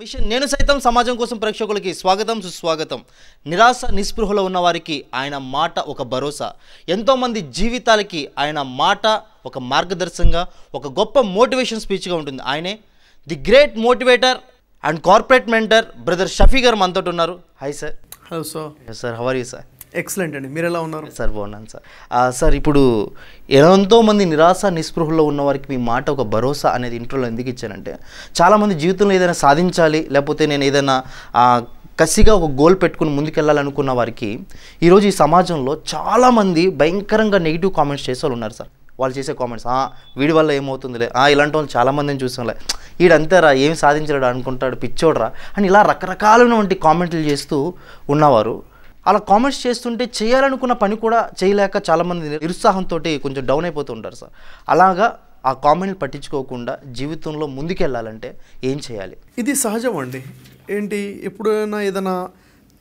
machine నేను సైతం సమాజం కోసం ప్రేక్షకులకి స్వాగతం సుస్వాగతం నిరాశ నిస్పృహలో ఉన్న వారికి ఆయన మాట ఒక భరోసా ఎంతోమంది జీవితాలకి ఆయన మాట ఒక మార్గదర్శంగా ఒక గొప్ప మోటివేషన్ స్పీచ్గా ఉంటుంది ఆయనే the great motivator and corporate mentor brother Shafi గారు మనతో ఉన్నారు hi sir hello sir sir how are you sir excellent అండి మీరు ఎలా ఉన్నారు సార్ బాగున్నాను సార్ సార్ ఇప్పుడు ఎంతోమంది నిరాశ నిస్పృహలో ఉన్న వారికి మీ మాట ఒక భరోసా అనేది ఇంట్రోలో ఎందుకు ఇచ్చానంటే చాలామంది జీవితంలో ఏదైనా సాధించాలి లేకపోతే నేను ఏదైనా కసిగా ఒక గోల్ పెట్టుకుని ముందుకెళ్ళాలనుకున్న వారికి ఈరోజు ఈ సమాజంలో చాలామంది భయంకరంగా నెగిటివ్ కామెంట్స్ చేసే వాళ్ళు ఉన్నారు సార్ వాళ్ళు చేసే కామెంట్స్ వీడి వల్ల ఏమవుతుందిలే ఇలాంటి వాళ్ళు చాలామందిని చూసాంలే వీడంతేరా ఏం సాధించలేడు అనుకుంటాడు పిచ్చోడరా అని ఇలా రకరకాలైనటువంటి కామెంట్లు చేస్తూ ఉన్నవారు అలా కామెంట్స్ చేస్తుంటే చేయాలనుకున్న పని కూడా చేయలేక చాలామంది నిరుత్సాహంతో కొంచెం డౌన్ అయిపోతూ ఉంటారు సార్ అలాగా ఆ కామెంట్ పట్టించుకోకుండా జీవితంలో ముందుకెళ్ళాలంటే ఏం చేయాలి ఇది సహజం అండి ఏంటి ఎప్పుడైనా ఏదైనా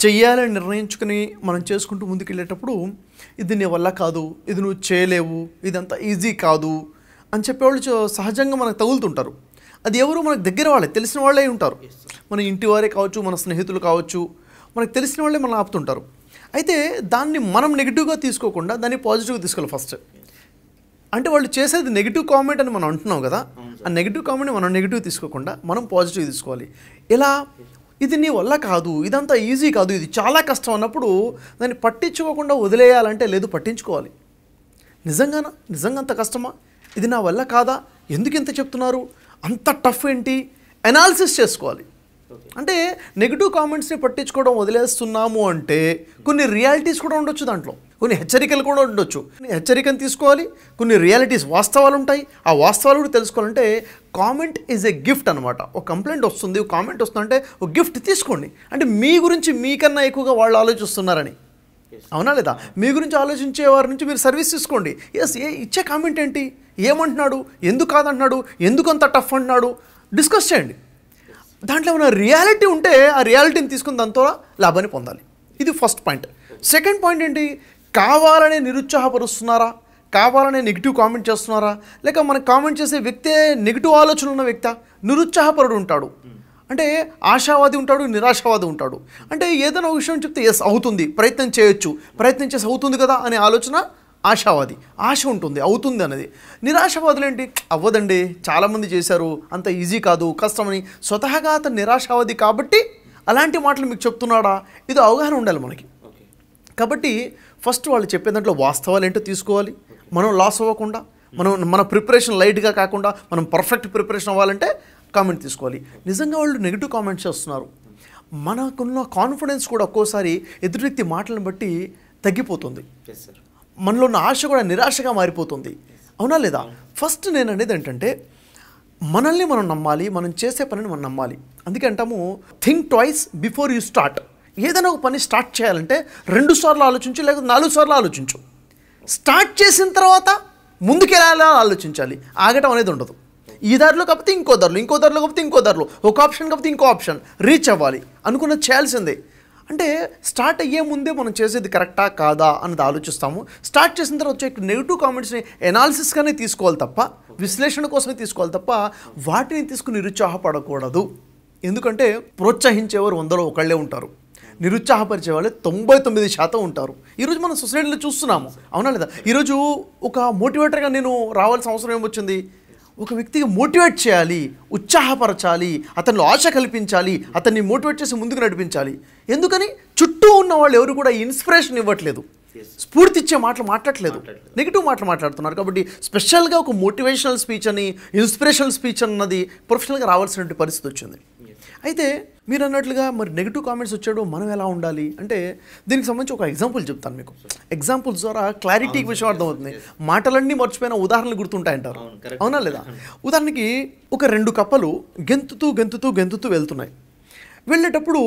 చెయ్యాలని నిర్ణయించుకుని మనం చేసుకుంటూ ముందుకెళ్ళేటప్పుడు ఇది నీ వల్ల కాదు ఇది నువ్వు చేయలేవు ఇదంతా ఈజీ కాదు అని చెప్పేవాళ్ళు సహజంగా మనకు తగులుతుంటారు అది ఎవరు మనకు దగ్గర వాళ్ళే తెలిసిన వాళ్ళే ఉంటారు మన ఇంటి వారే కావచ్చు మన స్నేహితులు కావచ్చు మనకు తెలిసిన వాళ్ళే మనం ఆపుతుంటారు అయితే దాన్ని మనం నెగిటివ్గా తీసుకోకుండా దాన్ని పాజిటివ్గా తీసుకోవాలి ఫస్ట్ అంటే వాళ్ళు చేసేది నెగిటివ్ కామెంట్ అని మనం అంటున్నాం కదా ఆ నెగిటివ్ కామెంట్ మనం నెగిటివ్ తీసుకోకుండా మనం పాజిటివ్ తీసుకోవాలి ఇలా ఇది నీ వల్ల కాదు ఇదంతా ఈజీ కాదు ఇది చాలా కష్టం అన్నప్పుడు దాన్ని పట్టించుకోకుండా వదిలేయాలంటే లేదు పట్టించుకోవాలి నిజంగానా నిజంగా అంత కష్టమా ఇది నా వల్ల కాదా ఎందుకు ఇంత చెప్తున్నారు అంత టఫ్ ఏంటి అనాలిసిస్ చేసుకోవాలి అంటే నెగిటివ్ కామెంట్స్ని పట్టించుకోవడం వదిలేస్తున్నాము అంటే కొన్ని రియాలిటీస్ కూడా ఉండొచ్చు దాంట్లో కొన్ని హెచ్చరికలు కూడా ఉండొచ్చు హెచ్చరికను తీసుకోవాలి కొన్ని రియాలిటీస్ వాస్తవాలు ఉంటాయి ఆ వాస్తవాలు కూడా తెలుసుకోవాలంటే కామెంట్ ఈజ్ ఏ గిఫ్ట్ అనమాట ఒక కంప్లైంట్ వస్తుంది ఒక కామెంట్ వస్తుందంటే ఒక గిఫ్ట్ తీసుకోండి అంటే మీ గురించి మీకన్నా ఎక్కువగా వాళ్ళు ఆలోచిస్తున్నారని అవునా లేదా మీ గురించి ఆలోచించే వారి నుంచి మీరు సర్వీస్ తీసుకోండి ఎస్ ఏ ఇచ్చే కామెంట్ ఏంటి ఏమంటున్నాడు ఎందుకు కాదంటున్నాడు ఎందుకు అంత టఫ్ అంటున్నాడు డిస్కస్ చేయండి దాంట్లో ఉన్న రియాలిటీ ఉంటే ఆ రియాలిటీని తీసుకుని దాంతో లాభాన్ని పొందాలి ఇది ఫస్ట్ పాయింట్ సెకండ్ పాయింట్ ఏంటి కావాలనే నిరుత్సాహపరుస్తున్నారా కావాలనే నెగిటివ్ కామెంట్ చేస్తున్నారా లేక మనం కామెంట్ చేసే వ్యక్తే నెగిటివ్ ఆలోచన ఉన్న వ్యక్త నిరుత్సాహపరుడు ఉంటాడు అంటే ఆశావాది ఉంటాడు నిరాశావాది ఉంటాడు అంటే ఏదైనా విషయం చెప్తే ఎస్ అవుతుంది ప్రయత్నం చేయొచ్చు ప్రయత్నం చేసి అవుతుంది కదా అనే ఆలోచన ఆశావాది ఆశ ఉంటుంది అవుతుంది అన్నది నిరాశావాదులు ఏంటి అవ్వదండి చాలామంది చేశారు అంత ఈజీ కాదు కష్టమని స్వతహాగా అతను నిరాశావాది కాబట్టి అలాంటి మాటలు మీకు చెప్తున్నాడా ఇది అవగాహన ఉండాలి మనకి కాబట్టి ఫస్ట్ వాళ్ళు చెప్పే దాంట్లో వాస్తవాలు ఏంటో తీసుకోవాలి మనం లాస్ అవ్వకుండా మనం మన ప్రిపరేషన్ లైట్గా కాకుండా మనం పర్ఫెక్ట్ ప్రిపరేషన్ అవ్వాలంటే కామెంట్ తీసుకోవాలి నిజంగా వాళ్ళు నెగిటివ్ కామెంట్స్ చేస్తున్నారు మనకున్న కాన్ఫిడెన్స్ కూడా ఒక్కోసారి ఎదుటి వ్యక్తి మాటలను బట్టి తగ్గిపోతుంది మనలో ఉన్న ఆశ కూడా నిరాశగా మారిపోతుంది అవునా లేదా ఫస్ట్ నేను అనేది ఏంటంటే మనల్ని మనం నమ్మాలి మనం చేసే పనిని మనం నమ్మాలి అందుకే అంటాము think twice before you start ఏదైనా ఒక పని స్టార్ట్ చేయాలంటే రెండు సార్లు ఆలోచించు లేకపోతే నాలుగు సార్లు ఆలోచించు స్టార్ట్ చేసిన తర్వాత ముందుకెళ్ళాలి ఆలోచించాలి ఆగటం అనేది ఉండదు ఈ దారిలో కాకపోతే ఇంకో దారిలో ఇంకో దారిలో కాకపోతే ఇంకో దారిలో ఒక ఆప్షన్ కాకపోతే ఇంకో ఆప్షన్ రీచ్ అవ్వాలి అనుకున్నది చేయాల్సిందే అంటే స్టార్ట్ అయ్యే ముందే మనం చేసేది కరెక్టా కాదా అన్నది ఆలోచిస్తాము స్టార్ట్ చేసిన తర్వాత వచ్చే నెగిటివ్ కామెంట్స్ని ఎనాలిసిస్గానే తీసుకోవాలి తప్ప విశ్లేషణ కోసమే తీసుకోవాలి తప్ప వాటిని తీసుకుని నిరుత్సాహపడకూడదు ఎందుకంటే ప్రోత్సహించేవారు వందలో ఒకళ్ళే ఉంటారు నిరుత్సాహపరిచే వాళ్ళే తొంభై తొమ్మిది శాతం ఉంటారు ఈరోజు మనం సొసైటీలో చూస్తున్నాము అవునా లేదా ఈరోజు ఒక మోటివేటర్గా నేను రావాల్సిన అవసరం ఏమొచ్చింది ఒక వ్యక్తికి మోటివేట్ చేయాలి ఉత్సాహపరచాలి అతనిలో ఆశ కల్పించాలి అతన్ని మోటివేట్ చేసి ముందుకు నడిపించాలి ఎందుకని చుట్టూ ఉన్న వాళ్ళు ఎవరు కూడా ఇన్స్పిరేషన్ ఇవ్వట్లేదు స్ఫూర్తి ఇచ్చే మాటలు మాట్లాడలేదు నెగిటివ్ మాటలు మాట్లాడుతున్నారు కాబట్టి స్పెషల్గా ఒక మోటివేషనల్ స్పీచ్ అని ఇన్స్పిరేషనల్ స్పీచ్ అన్నది ప్రొఫెషనల్గా రావాల్సినటువంటి పరిస్థితి వచ్చింది అయితే మీరు అన్నట్లుగా మరి నెగిటివ్ కామెంట్స్ వచ్చాడు మనం ఎలా ఉండాలి అంటే దీనికి సంబంధించి ఒక ఎగ్జాంపుల్ చెప్తాను మీకు ఎగ్జాంపుల్స్ ద్వారా క్లారిటీ విషయం అర్థమవుతుంది మాటలన్నీ మర్చిపోయిన ఉదాహరణలు గుర్తుంటాయంటారు అవునా లేదా ఉదాహరణకి ఒక రెండు కప్పలు గెంతుతూ గెంతుతూ గెంతుతూ వెళ్తున్నాయి వెళ్ళేటప్పుడు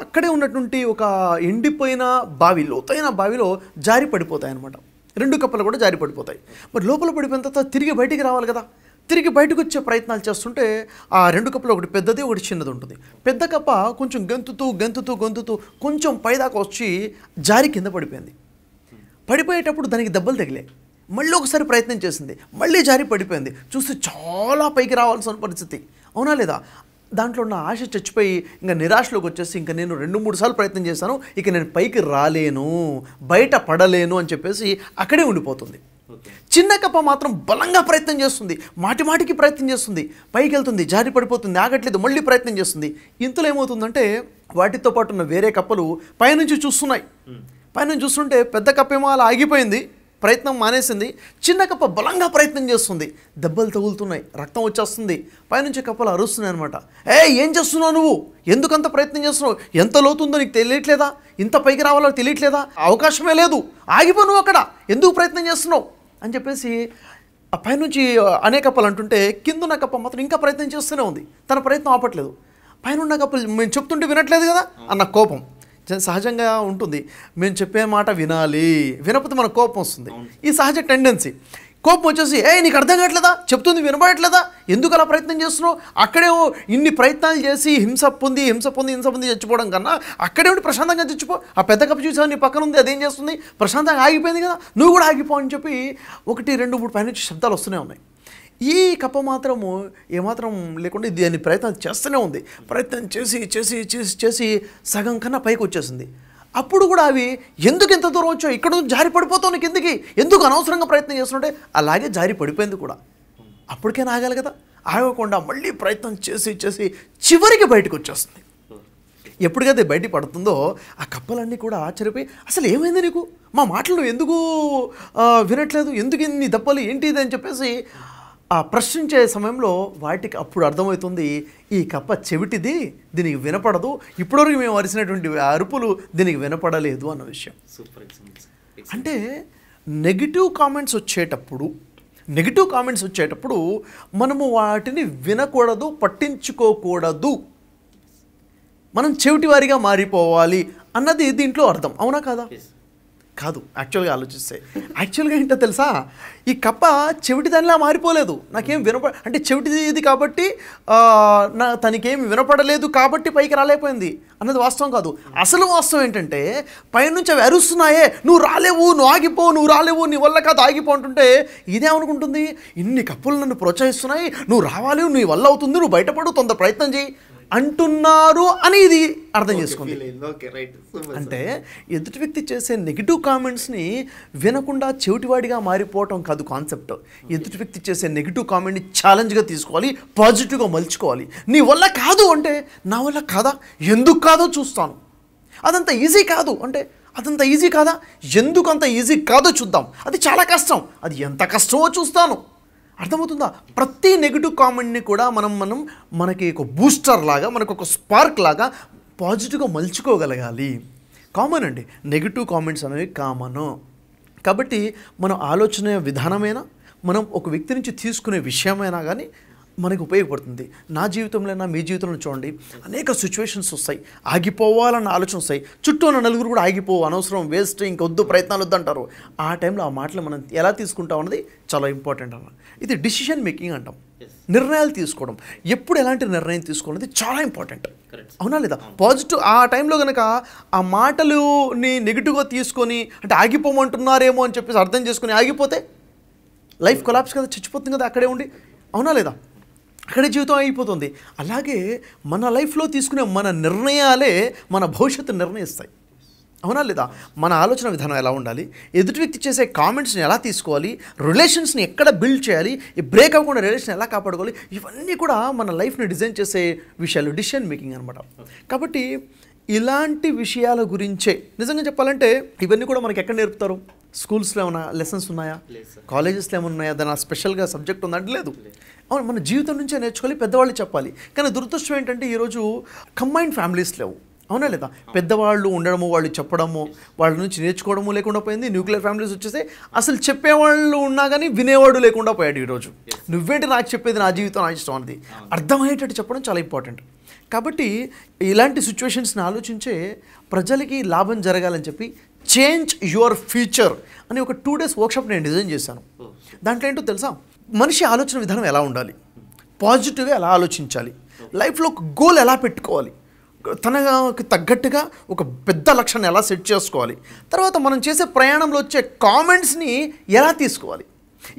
అక్కడే ఉన్నటువంటి ఒక ఎండిపోయిన బావి లోతైన బావిలో జారి పడిపోతాయి అనమాట రెండు కప్పలు కూడా జారి పడిపోతాయి మరి లోపల పడిపోయిన తర్వాత తిరిగి బయటికి రావాలి కదా తిరిగి బయటకు వచ్చే ప్రయత్నాలు చేస్తుంటే ఆ రెండు కప్పులు ఒకటి పెద్దది ఒకటి చిన్నది ఉంటుంది పెద్ద కప్ప కొంచెం గెంతుతూ గెంతుతూ గొంతుతూ కొంచెం పైదాకా వచ్చి జారి కింద పడిపోయింది పడిపోయేటప్పుడు దానికి దెబ్బలు తగిలే మళ్ళీ ఒకసారి ప్రయత్నం చేసింది మళ్ళీ జారి పడిపోయింది చూస్తే చాలా పైకి రావాల్సిన పరిస్థితి అవునా లేదా దాంట్లో ఉన్న ఆశ చచ్చిపోయి ఇంకా నిరాశలోకి వచ్చేసి ఇంకా నేను రెండు మూడు సార్లు ప్రయత్నం చేశాను ఇక నేను పైకి రాలేను బయట పడలేను అని చెప్పేసి అక్కడే ఉండిపోతుంది చిన్న కప్ప మాత్రం బలంగా ప్రయత్నం చేస్తుంది మాటి మాటికి ప్రయత్నం చేస్తుంది పైకి వెళ్తుంది జారి పడిపోతుంది ఆగట్లేదు మళ్ళీ ప్రయత్నం చేస్తుంది ఇంతలో ఏమవుతుందంటే వాటితో పాటు ఉన్న వేరే కప్పలు పైనుంచి చూస్తున్నాయి పైనుంచి చూస్తుంటే పెద్ద కప్ప ఏమో అలా ఆగిపోయింది ప్రయత్నం మానేసింది చిన్న కప్ప బలంగా ప్రయత్నం చేస్తుంది దెబ్బలు తగులుతున్నాయి రక్తం వచ్చేస్తుంది పైనుంచి కప్పలు అరుస్తున్నాయి అనమాట ఏ ఏం చేస్తున్నావు నువ్వు ఎందుకంత ప్రయత్నం చేస్తున్నావు ఎంత లోతుందో నీకు తెలియట్లేదా ఇంత పైకి రావాలో తెలియట్లేదా అవకాశమే లేదు ఆగిపో నువ్వు అక్కడ ఎందుకు ప్రయత్నం చేస్తున్నావు అని చెప్పేసి ఆ పైనుంచి అనే కప్పలు అంటుంటే కిందున్న కప్ప మాత్రం ఇంకా ప్రయత్నం చేస్తూనే ఉంది తన ప్రయత్నం ఆపట్లేదు పైన ఉన్న కప్పలు మేము చెప్తుంటే వినట్లేదు కదా అన్న కోపం సహజంగా ఉంటుంది మేము చెప్పే మాట వినాలి వినపతి మన కోపం వస్తుంది ఈ సహజ టెండెన్సీ కోపం వచ్చేసి ఏ నీకు అర్థం కావట్లేదా చెప్తుంది వినబడట్లేదా ఎందుకు అలా ప్రయత్నం చేస్తున్నావు అక్కడే ఇన్ని ప్రయత్నాలు చేసి హింస పొంది హింస పొంది హింస పొంది చచ్చిపోవడం కన్నా అక్కడే ఉండి ప్రశాంతంగా చచ్చిపో ఆ పెద్ద కప్పు చూసావు నీ పక్కన ఉంది అదేం చేస్తుంది ప్రశాంతంగా ఆగిపోయింది కదా నువ్వు కూడా ఆగిపో అని చెప్పి ఒకటి రెండు మూడు పైన శబ్దాలు వస్తూనే ఉన్నాయి ఈ కప్ప మాత్రము ఏమాత్రం లేకుండా దీన్ని ప్రయత్నం చేస్తూనే ఉంది ప్రయత్నం చేసి చేసి చేసి చేసి సగం కన్నా పైకి వచ్చేసింది అప్పుడు కూడా అవి ఎందుకు ఇంత దూరం వచ్చో ఇక్కడ జారి పడిపోతావు కిందకి ఎందుకు అనవసరంగా ప్రయత్నం చేస్తుంటే అలాగే జారి పడిపోయింది కూడా అప్పటికే ఆగాలి కదా ఆగకుండా మళ్ళీ ప్రయత్నం చేసి చేసి చివరికి బయటకు వచ్చేస్తుంది ఎప్పటికైతే బయట పడుతుందో ఆ కప్పలన్నీ కూడా ఆశ్చర్యపోయి అసలు ఏమైంది నీకు మా మాటలు ఎందుకు వినట్లేదు ఎందుకు ఇన్ని దప్పలు ఏంటిది అని చెప్పేసి ఆ ప్రశ్నించే సమయంలో వాటికి అప్పుడు అర్థమవుతుంది ఈ కప్ప చెవిటిది దీనికి వినపడదు ఇప్పటివరకు మేము అరిసినటువంటి అరుపులు దీనికి వినపడలేదు అన్న విషయం అంటే నెగిటివ్ కామెంట్స్ వచ్చేటప్పుడు నెగిటివ్ కామెంట్స్ వచ్చేటప్పుడు మనము వాటిని వినకూడదు పట్టించుకోకూడదు మనం చెవిటి వారిగా మారిపోవాలి అన్నది దీంట్లో అర్థం అవునా కాదా కాదు యాక్చువల్గా ఆలోచిస్తే యాక్చువల్గా ఏంటో తెలుసా ఈ కప్ప చెవిటి దానిలా మారిపోలేదు నాకేం వినపడ అంటే చెవిటిది కాబట్టి నా తనకేం వినపడలేదు కాబట్టి పైకి రాలేకపోయింది అన్నది వాస్తవం కాదు అసలు వాస్తవం ఏంటంటే పైనుంచి అవి అరుస్తున్నాయే నువ్వు రాలేవు నువ్వు ఆగిపోవు నువ్వు రాలేవు నీ వల్ల కాదు ఆగిపో అంటుంటే ఇదేమనుకుంటుంది ఇన్ని కప్పులు నన్ను ప్రోత్సహిస్తున్నాయి నువ్వు రావాలి నీ వల్ల అవుతుంది నువ్వు బయటపడు తొందర ప్రయత్నం చేయి అంటున్నారు అని ఇది అర్థం చేసుకుంది అంటే ఎదుటి వ్యక్తి చేసే నెగిటివ్ కామెంట్స్ని వినకుండా చెవిటివాడిగా మారిపోవటం కాదు కాన్సెప్ట్ ఎదుటి వ్యక్తి చేసే నెగిటివ్ కామెంట్ని ఛాలెంజ్గా తీసుకోవాలి పాజిటివ్గా మలుచుకోవాలి నీ వల్ల కాదు అంటే నా వల్ల కాదా ఎందుకు కాదో చూస్తాను అదంత ఈజీ కాదు అంటే అదంత ఈజీ కాదా ఎందుకు అంత ఈజీ కాదో చూద్దాం అది చాలా కష్టం అది ఎంత కష్టమో చూస్తాను అర్థమవుతుందా ప్రతి నెగిటివ్ కామెంట్ని కూడా మనం మనం మనకి ఒక బూస్టర్ లాగా మనకు ఒక స్పార్క్ లాగా పాజిటివ్గా మలుచుకోగలగాలి కామన్ అండి నెగిటివ్ కామెంట్స్ అనేవి కామను కాబట్టి మనం ఆలోచన విధానమైనా మనం ఒక వ్యక్తి నుంచి తీసుకునే విషయమైనా కానీ మనకు ఉపయోగపడుతుంది నా జీవితంలోనా మీ జీవితంలో చూడండి అనేక సిచ్యువేషన్స్ వస్తాయి ఆగిపోవాలన్న ఆలోచన వస్తాయి చుట్టూ ఉన్న నలుగురు కూడా ఆగిపోవు అనవసరం వేస్ట్ ఇంకొద్దు ప్రయత్నాలు వద్దంటారు ఆ టైంలో ఆ మాటలు మనం ఎలా తీసుకుంటాం అన్నది చాలా ఇంపార్టెంట్ అన్న ఇది డిసిషన్ మేకింగ్ అంటాం నిర్ణయాలు తీసుకోవడం ఎప్పుడు ఎలాంటి నిర్ణయం తీసుకోవాలనేది చాలా ఇంపార్టెంట్ అవునా లేదా పాజిటివ్ ఆ టైంలో కనుక ఆ మాటలుని నెగిటివ్గా తీసుకొని అంటే ఆగిపోమంటున్నారేమో అని చెప్పేసి అర్థం చేసుకొని ఆగిపోతే లైఫ్ కొలాప్స్ కదా చచ్చిపోతుంది కదా అక్కడే ఉండి అవునా లేదా అక్కడే జీవితం అయిపోతుంది అలాగే మన లైఫ్లో తీసుకునే మన నిర్ణయాలే మన భవిష్యత్తు నిర్ణయిస్తాయి అవునా లేదా మన ఆలోచన విధానం ఎలా ఉండాలి ఎదుటి వ్యక్తి చేసే కామెంట్స్ని ఎలా తీసుకోవాలి రిలేషన్స్ని ఎక్కడ బిల్డ్ చేయాలి ఈ బ్రేక్ అవ్వకుండా రిలేషన్ ఎలా కాపాడుకోవాలి ఇవన్నీ కూడా మన లైఫ్ని డిజైన్ చేసే విషయాలు డిసిషన్ మేకింగ్ అనమాట కాబట్టి ఇలాంటి విషయాల గురించే నిజంగా చెప్పాలంటే ఇవన్నీ కూడా మనకి ఎక్కడ నేర్పుతారు స్కూల్స్లో ఏమైనా లెసన్స్ ఉన్నాయా కాలేజెస్లో ఏమైనా ఉన్నాయా దాని స్పెషల్గా సబ్జెక్ట్ ఉందంటే లేదు అవును మన జీవితం నుంచే నేర్చుకోవాలి పెద్దవాళ్ళు చెప్పాలి కానీ దురదృష్టం ఏంటంటే ఈరోజు కంబైన్ ఫ్యామిలీస్ లేవు అవునా లేదా పెద్దవాళ్ళు ఉండడము వాళ్ళు చెప్పడము వాళ్ళ నుంచి నేర్చుకోవడము లేకుండా పోయింది న్యూక్లియర్ ఫ్యామిలీస్ వచ్చేసి అసలు చెప్పేవాళ్ళు ఉన్నా కానీ వినేవాడు లేకుండా పోయాడు ఈరోజు నువ్వేంటి నాకు చెప్పేది నా జీవితం నా ఇష్టం అనేది అర్థమయ్యేటట్టు చెప్పడం చాలా ఇంపార్టెంట్ కాబట్టి ఇలాంటి సిచ్యువేషన్స్ని ఆలోచించే ప్రజలకి లాభం జరగాలని చెప్పి చేంజ్ యువర్ ఫ్యూచర్ అని ఒక టూ డేస్ వర్క్షాప్ నేను డిజైన్ చేశాను దాంట్లో ఏంటో తెలుసా మనిషి ఆలోచన విధానం ఎలా ఉండాలి పాజిటివ్గా ఎలా ఆలోచించాలి లైఫ్లో ఒక గోల్ ఎలా పెట్టుకోవాలి తనకి తగ్గట్టుగా ఒక పెద్ద లక్ష్యాన్ని ఎలా సెట్ చేసుకోవాలి తర్వాత మనం చేసే ప్రయాణంలో వచ్చే కామెంట్స్ని ఎలా తీసుకోవాలి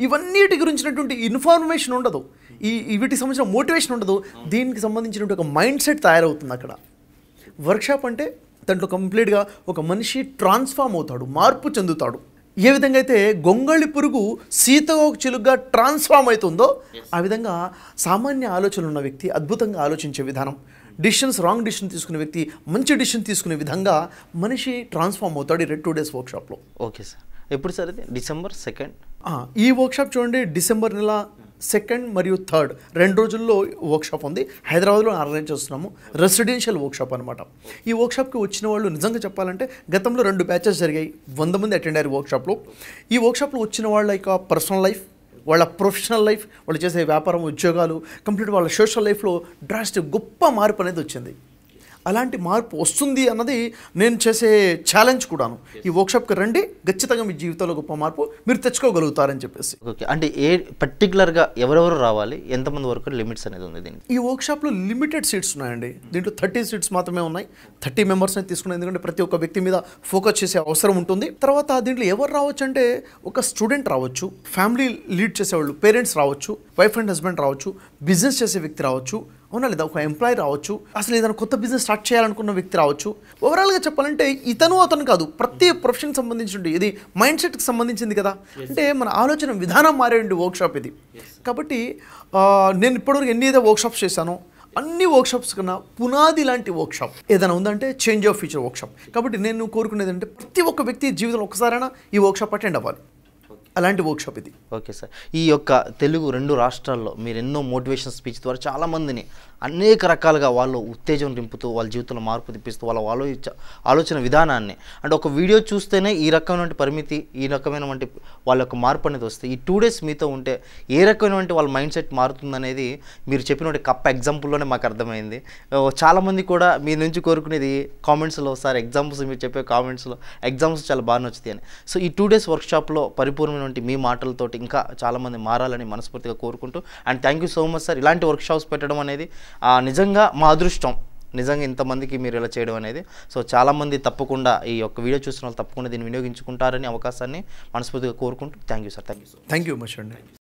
ఇవన్నిటి గురించినటువంటి ఇన్ఫర్మేషన్ ఉండదు ఈ వీటికి సంబంధించిన మోటివేషన్ ఉండదు దీనికి సంబంధించినటువంటి ఒక మైండ్ సెట్ తయారవుతుంది అక్కడ వర్క్షాప్ అంటే దాంట్లో కంప్లీట్గా ఒక మనిషి ట్రాన్స్ఫామ్ అవుతాడు మార్పు చెందుతాడు ఏ విధంగా అయితే గొంగళి పురుగు సీతగా చిలుగ్గా ట్రాన్స్ఫామ్ అవుతుందో ఆ విధంగా సామాన్య ఆలోచనలు ఉన్న వ్యక్తి అద్భుతంగా ఆలోచించే విధానం డిసిషన్స్ రాంగ్ డిసిషన్ తీసుకునే వ్యక్తి మంచి డిసిషన్ తీసుకునే విధంగా మనిషి ట్రాన్స్ఫామ్ అవుతాడు ఈ రెడ్ టూ డేస్ వర్క్షాప్లో ఓకే సార్ ఎప్పుడు సార్ ఇది డిసెంబర్ సెకండ్ ఈ వర్క్షాప్ చూడండి డిసెంబర్ నెల సెకండ్ మరియు థర్డ్ రెండు రోజుల్లో వర్క్షాప్ ఉంది హైదరాబాద్లో అరేంజ్ చేస్తున్నాము రెసిడెన్షియల్ వర్క్షాప్ అనమాట ఈ వర్క్షాప్కి వచ్చిన వాళ్ళు నిజంగా చెప్పాలంటే గతంలో రెండు బ్యాచెస్ జరిగాయి వంద మంది అటెండ్ అయ్యారు వర్క్షాప్లో ఈ వర్క్షాప్లో వచ్చిన వాళ్ళ యొక్క పర్సనల్ లైఫ్ వాళ్ళ ప్రొఫెషనల్ లైఫ్ వాళ్ళు చేసే వ్యాపారం ఉద్యోగాలు కంప్లీట్ వాళ్ళ సోషల్ లైఫ్లో డ్రాస్టిక్ గొప్ప మార్పు అనేది వచ్చింది అలాంటి మార్పు వస్తుంది అన్నది నేను చేసే ఛాలెంజ్ కూడాను ఈ వర్క్షాప్కి రండి ఖచ్చితంగా మీ జీవితంలో గొప్ప మార్పు మీరు తెచ్చుకోగలుగుతారని చెప్పేసి ఓకే అంటే ఏ పర్టికులర్గా ఎవరెవరు రావాలి ఎంతమంది వరకు లిమిట్స్ అనేది ఉంది దీనికి ఈ వర్క్షాప్లో లిమిటెడ్ సీట్స్ ఉన్నాయండి దీంట్లో థర్టీ సీట్స్ మాత్రమే ఉన్నాయి థర్టీ మెంబర్స్ని తీసుకున్నాయి ఎందుకంటే ప్రతి ఒక్క వ్యక్తి మీద ఫోకస్ చేసే అవసరం ఉంటుంది తర్వాత దీంట్లో ఎవరు రావచ్చు అంటే ఒక స్టూడెంట్ రావచ్చు ఫ్యామిలీ లీడ్ చేసేవాళ్ళు పేరెంట్స్ రావచ్చు వైఫ్ అండ్ హస్బెండ్ రావచ్చు బిజినెస్ చేసే వ్యక్తి రావచ్చు అవునా లేదా ఒక ఎంప్లాయీ రావచ్చు అసలు ఏదైనా కొత్త బిజినెస్ స్టార్ట్ చేయాలనుకున్న వ్యక్తి రావచ్చు ఓవరాల్గా చెప్పాలంటే ఇతను అతను కాదు ప్రతి ప్రొఫెషన్కి సంబంధించి ఇది మైండ్ సెట్కి సంబంధించింది కదా అంటే మన ఆలోచన విధానం మారే వర్క్షాప్ ఇది కాబట్టి నేను ఇప్పటివరకు ఎన్ని ఏదో వర్క్షాప్స్ చేశానో అన్ని వర్క్షాప్స్ కన్నా పునాది లాంటి వర్క్షాప్ ఏదైనా ఉందంటే చేంజ్ ఆఫ్ ఫ్యూచర్ వర్క్షాప్ కాబట్టి నేను కోరుకునేది అంటే ప్రతి ఒక్క వ్యక్తి జీవితంలో ఒకసారైనా ఈ వర్క్షాప్ అటెండ్ అవ్వాలి అలాంటి వర్క్షాప్ ఇది ఓకే సార్ ఈ యొక్క తెలుగు రెండు రాష్ట్రాల్లో మీరు ఎన్నో మోటివేషన్ స్పీచ్ ద్వారా చాలామందిని అనేక రకాలుగా వాళ్ళు ఉత్తేజం నింపుతూ వాళ్ళ జీవితంలో మార్పు తెప్పిస్తూ వాళ్ళ ఆలోచ ఆలోచన విధానాన్ని అంటే ఒక వీడియో చూస్తేనే ఈ రకమైనటువంటి పరిమితి ఈ రకమైనటువంటి వాళ్ళ యొక్క మార్పు అనేది వస్తే ఈ టూ డేస్ మీతో ఉంటే ఏ రకమైనటువంటి వాళ్ళ మైండ్ సెట్ మారుతుందనేది మీరు చెప్పినటువంటి కప్ప ఎగ్జాంపుల్లోనే మాకు అర్థమైంది చాలామంది కూడా మీ నుంచి కోరుకునేది కామెంట్స్లో సార్ ఎగ్జామ్స్ మీరు చెప్పే కామెంట్స్లో ఎగ్జామ్స్ చాలా బాగా నచ్చుతాయి అని సో ఈ టూ డేస్ వర్క్షాప్లో పరిపూర్ణమైన చేసినటువంటి మీ మాటలతోటి ఇంకా చాలామంది మారాలని మనస్ఫూర్తిగా కోరుకుంటూ and thank you so much sir ఇలాంటి వర్క్షాప్స్ పెట్టడం అనేది నిజంగా మా అదృష్టం నిజంగా ఇంతమందికి మీరు ఇలా చేయడం అనేది సో చాలామంది తప్పకుండా ఈ యొక్క వీడియో చూసిన వాళ్ళు తప్పకుండా దీన్ని వినియోగించుకుంటారని అవకాశాన్ని మనస్ఫూర్తిగా కోరుకుంటూ thank you sir thank you thank you much అండి